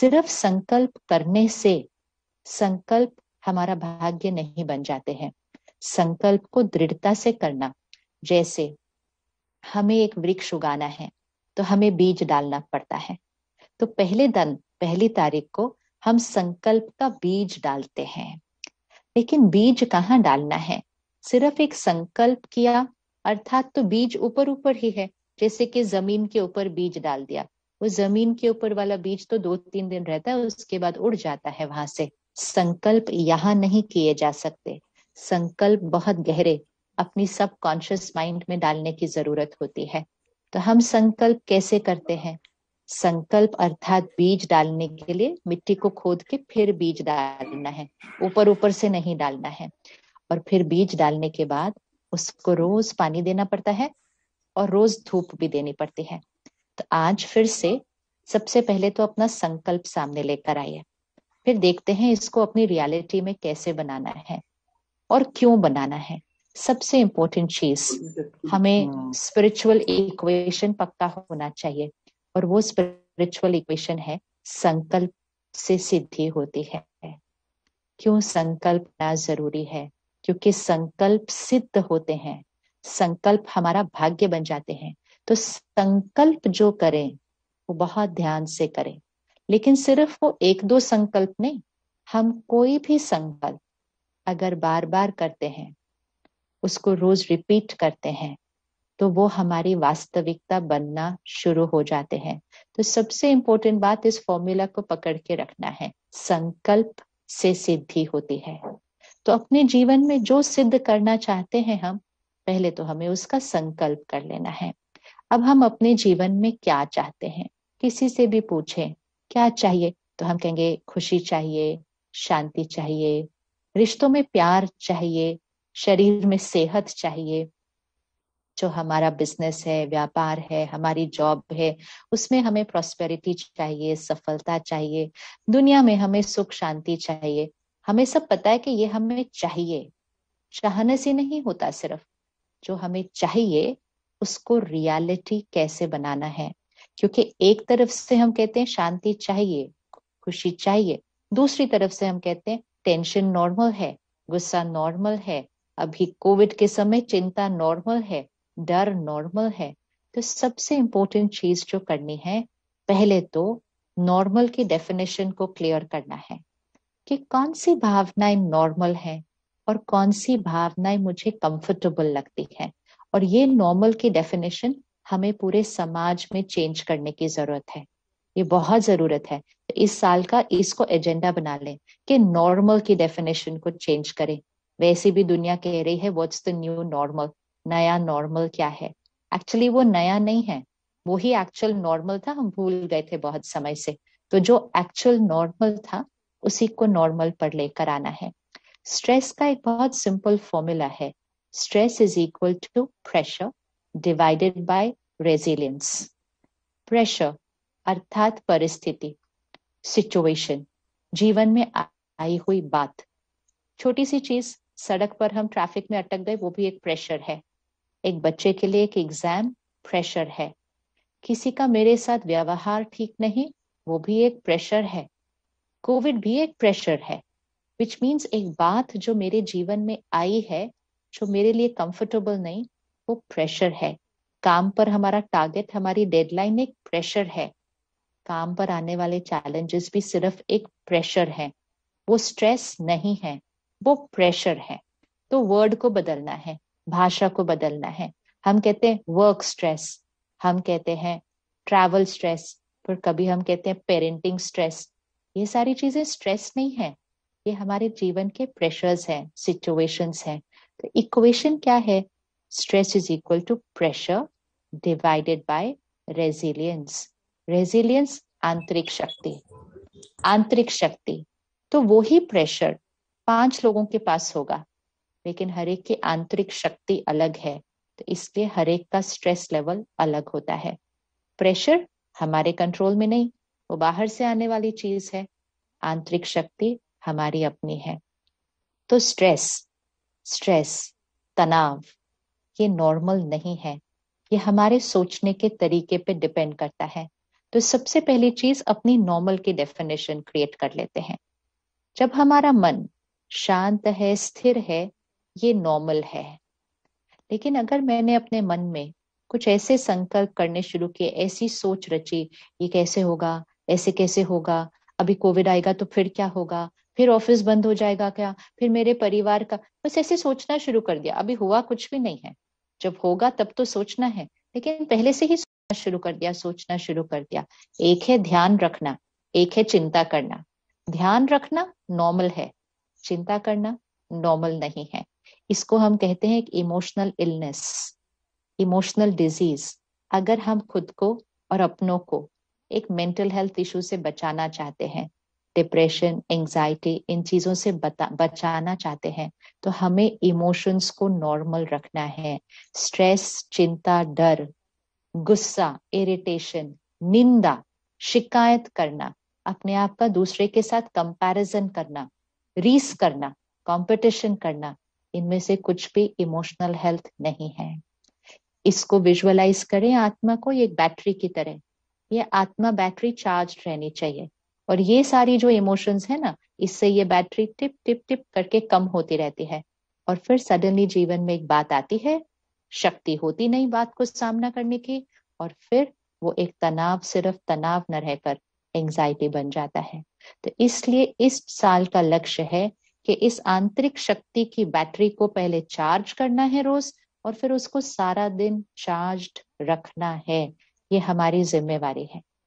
सिर्फ संकल्प करने से संकल्प हमारा भाग्य नहीं बन जाते हैं संकल्प को दृढ़ता से करना जैसे हमें एक वृक्ष उगाना है तो हमें बीज डालना पड़ता है तो पहले दिन पहली तारीख को हम संकल्प का बीज डालते हैं लेकिन बीज कहाँ डालना है सिर्फ एक संकल्प किया अर्थात तो बीज ऊपर ऊपर ही है जैसे कि जमीन के ऊपर बीज डाल दिया वो जमीन के ऊपर वाला बीज तो दो तीन दिन रहता है उसके बाद उड़ जाता है वहां से संकल्प यहाँ नहीं किए जा सकते संकल्प बहुत गहरे अपनी सब कॉन्शियस माइंड में डालने की जरूरत होती है तो हम संकल्प कैसे करते हैं संकल्प अर्थात बीज डालने के लिए मिट्टी को खोद के फिर बीज डालना है ऊपर ऊपर से नहीं डालना है और फिर बीज डालने के बाद उसको रोज पानी देना पड़ता है और रोज धूप भी देनी पड़ती है आज फिर से सबसे पहले तो अपना संकल्प सामने लेकर आइए फिर देखते हैं इसको अपनी रियलिटी में कैसे बनाना है और क्यों बनाना है सबसे इंपॉर्टेंट चीज हमें स्पिरिचुअल हम्म। इक्वेशन पक्का होना चाहिए और वो स्पिरिचुअल इक्वेशन है संकल्प से सिद्धि होती है क्यों संकल्प ना जरूरी है क्योंकि संकल्प सिद्ध होते हैं संकल्प हमारा भाग्य बन जाते हैं तो संकल्प जो करें वो बहुत ध्यान से करें लेकिन सिर्फ वो एक दो संकल्प नहीं हम कोई भी संकल्प अगर बार बार करते हैं उसको रोज रिपीट करते हैं तो वो हमारी वास्तविकता बनना शुरू हो जाते हैं तो सबसे इंपॉर्टेंट बात इस फॉर्मूला को पकड़ के रखना है संकल्प से सिद्धि होती है तो अपने जीवन में जो सिद्ध करना चाहते हैं हम पहले तो हमें उसका संकल्प कर लेना है अब हम अपने जीवन में क्या चाहते हैं किसी से भी पूछें क्या चाहिए तो हम कहेंगे खुशी चाहिए शांति चाहिए रिश्तों में प्यार चाहिए शरीर में सेहत चाहिए जो हमारा बिजनेस है व्यापार है हमारी जॉब है उसमें हमें प्रॉस्पेरिटी चाहिए सफलता चाहिए दुनिया में हमें सुख शांति चाहिए हमें सब पता है कि ये हमें चाहिए चाहने से नहीं होता सिर्फ जो हमें चाहिए उसको रियलिटी कैसे बनाना है क्योंकि एक तरफ से हम कहते हैं शांति चाहिए खुशी चाहिए दूसरी तरफ से हम कहते हैं टेंशन नॉर्मल है गुस्सा नॉर्मल है अभी कोविड के समय चिंता नॉर्मल है डर नॉर्मल है तो सबसे इंपॉर्टेंट चीज जो करनी है पहले तो नॉर्मल की डेफिनेशन को क्लियर करना है कि कौन सी भावनाएं नॉर्मल है और कौन सी भावनाएं मुझे कंफर्टेबल लगती है और ये नॉर्मल की डेफिनेशन हमें पूरे समाज में चेंज करने की जरूरत है ये बहुत जरूरत है इस साल का इसको एजेंडा बना लें कि नॉर्मल की डेफिनेशन को चेंज करें वैसे भी दुनिया कह रही है व्हाट्स द न्यू नॉर्मल नया नॉर्मल क्या है एक्चुअली वो नया नहीं है वो ही एक्चुअल नॉर्मल था हम भूल गए थे बहुत समय से तो जो एक्चुअल नॉर्मल था उसी को नॉर्मल पर लेकर आना है स्ट्रेस का एक बहुत सिंपल फॉर्मूला है Stress is equal to pressure divided by resilience. Pressure अर्थात परिस्थिति सिचुएशन जीवन में आई हुई बात छोटी सी चीज सड़क पर हम ट्रैफिक में अटक गए वो भी एक प्रेशर है एक बच्चे के लिए एक एग्जाम प्रेशर है किसी का मेरे साथ व्यवहार ठीक नहीं वो भी एक प्रेशर है कोविड भी एक प्रेशर है विच मीन्स एक बात जो मेरे जीवन में आई है जो मेरे लिए कंफर्टेबल नहीं वो प्रेशर है काम पर हमारा टारगेट हमारी डेडलाइन एक प्रेशर है काम पर आने वाले चैलेंजेस भी सिर्फ एक प्रेशर है वो स्ट्रेस नहीं है वो प्रेशर है तो वर्ड को बदलना है भाषा को बदलना है हम कहते हैं वर्क स्ट्रेस हम कहते हैं ट्रैवल स्ट्रेस पर कभी हम कहते हैं पेरेंटिंग स्ट्रेस ये सारी चीजें स्ट्रेस नहीं है ये हमारे जीवन के प्रेशर्स हैं सिचुएशंस हैं तो इक्वेशन क्या है stress is equal to pressure divided by resilience resilience आंतरिक शक्ति आंतरिक शक्ति तो वो ही प्रेशर पांच लोगों के पास होगा लेकिन हर एक की आंतरिक शक्ति अलग है तो इसलिए हर एक का स्ट्रेस लेवल अलग होता है प्रेशर हमारे कंट्रोल में नहीं वो बाहर से आने वाली चीज है आंतरिक शक्ति हमारी अपनी है तो स्ट्रेस स्ट्रेस तनाव ये नॉर्मल नहीं है ये हमारे सोचने के तरीके पे डिपेंड करता है तो सबसे पहली चीज अपनी नॉर्मल की डेफिनेशन क्रिएट कर लेते हैं जब हमारा मन शांत है स्थिर है ये नॉर्मल है लेकिन अगर मैंने अपने मन में कुछ ऐसे संकल्प करने शुरू किए ऐसी सोच रची ये कैसे होगा ऐसे कैसे होगा अभी कोविड आएगा तो फिर क्या होगा फिर ऑफिस बंद हो जाएगा क्या फिर मेरे परिवार का बस ऐसे सोचना शुरू कर दिया अभी हुआ कुछ भी नहीं है जब होगा तब तो सोचना है लेकिन पहले से ही सोचना शुरू कर दिया सोचना शुरू कर दिया एक है ध्यान रखना एक है चिंता करना ध्यान रखना नॉर्मल है चिंता करना नॉर्मल नहीं है इसको हम कहते हैं इमोशनल इलनेस इमोशनल डिजीज अगर हम खुद को और अपनों को एक मेंटल हेल्थ इशू से बचाना चाहते हैं डिप्रेशन एंजाइटी इन चीज़ों से बता बचाना चाहते हैं तो हमें इमोशंस को नॉर्मल रखना है स्ट्रेस चिंता डर गुस्सा इरिटेशन निंदा शिकायत करना अपने आप का दूसरे के साथ कंपैरिजन करना रीस करना कंपटीशन करना इनमें से कुछ भी इमोशनल हेल्थ नहीं है इसको विजुअलाइज करें आत्मा को एक बैटरी की तरह ये आत्मा बैटरी चार्ज रहनी चाहिए और ये सारी जो इमोशंस है ना इससे ये बैटरी टिप टिप टिप करके कम होती रहती है और फिर सडनली जीवन में एक बात आती है शक्ति होती नहीं बात को सामना करने की और फिर वो एक तनाव सिर्फ तनाव न रहकर एंजाइटी बन जाता है तो इसलिए इस साल का लक्ष्य है कि इस आंतरिक शक्ति की बैटरी को पहले चार्ज करना है रोज और फिर उसको सारा दिन चार्ज रखना है ये हमारी जिम्मेवारी है